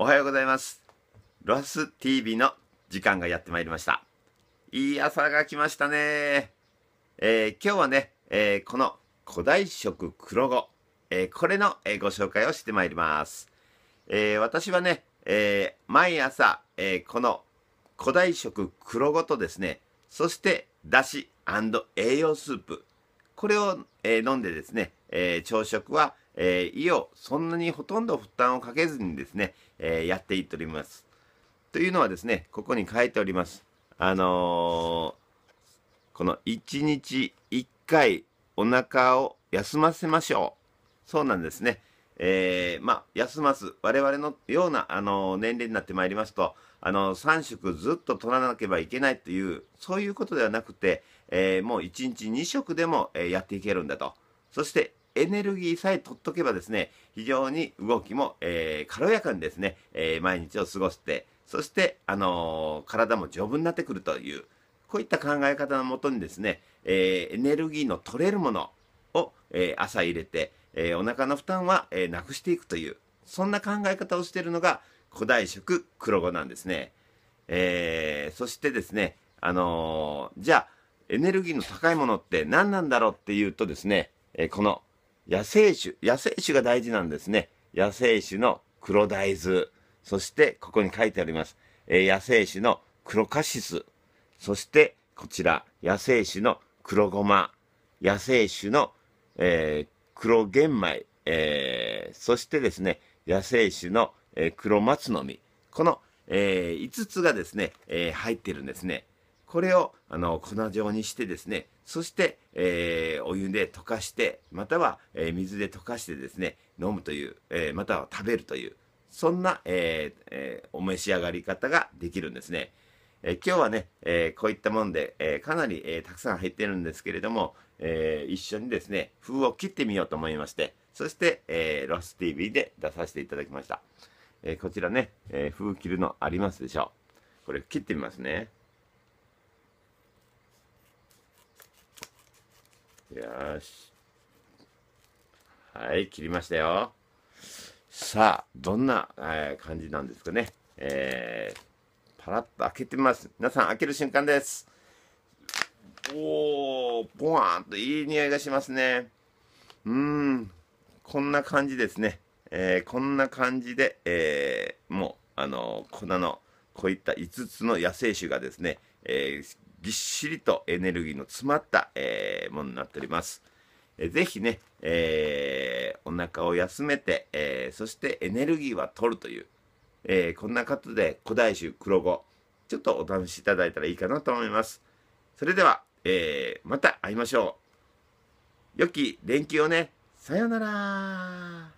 おはようございます。ロス TV の時間がやってまいりました。いい朝が来ましたね。えー、今日はね、えー、この古代色黒子、えー、これの、えご紹介をしてまいります。え私はね、え毎朝、えこの古代色黒子とですね、そしてだし栄養スープ、これを、え飲んでですね、え朝食は、えー、意をそんなにほとんど負担をかけずにですね、えー、やっていっております。というのはですね、ここに書いております。あのー、この1日1回お腹を休ませましょう。そうなんですね。えー、まあ、休ます。我々のような、あの年齢になってまいりますと、あの3食ずっと取らなければいけないという、そういうことではなくて、えー、もう1日2食でも、えー、やっていけるんだと。そしてエネルギーさえ取っとけばですね、非常に動きも、えー、軽やかにですね、えー、毎日を過ごして、そして、あのー、体も丈夫になってくるという、こういった考え方のもとにですね、えエネルギーの取れるものを、え朝入れて、えお腹の負担は、えなくしていくという、そんな考え方をしているのが古代食黒子なんですね。えそしてですね、あのじゃあ、エネルギーの高いものって何なんだろうっていうとですね、えこの野生種、野生種が大事なんですね。野生種の黒大豆。そして、ここに書いてあります。えー、野生種の黒カシス。そして、こちら、野生種の黒ごま。野生種の、えー、黒玄米。えー、そしてですね、野生種の、え黒松の実。この、え5つがですね、え入ってるんですね。これをあの粉状にしてですねそして、えー、お湯で溶かしてまたは、えー、水で溶かしてですね飲むという、えー、または食べるというそんな、ええー、お召し上がり方ができるんですね。え今日はね、えこういったもんで、えかなり、えたくさん入ってるんですけれども、え一緒にですね封を切ってみようと思いましてそして、えロス TV で出させていただきました。えこちらね、えー、封切るのありますでしょう。これ切ってみますね。よし。はい、切りましたよ。さあ、どんな、えー、感じなんですかね。えー、パラッと開けてます。皆さん、開ける瞬間です。おー、ポワーンといい匂いがしますね。うーん、こんな感じですね。えー、こんな感じで、えー、もう、あのー、粉の、こういった5つの野生種がですね、えー、ぎっしりとエネルギーの詰まった、えー、ものになっております。えー、ぜひね、えー、お腹を休めて、えー、そしてエネルギーは取るという、えこんな方で古代種黒子、ちょっとお試しいただいたらいいかなと思います。それでは、えまた会いましょう。良き連休をね、さよなら。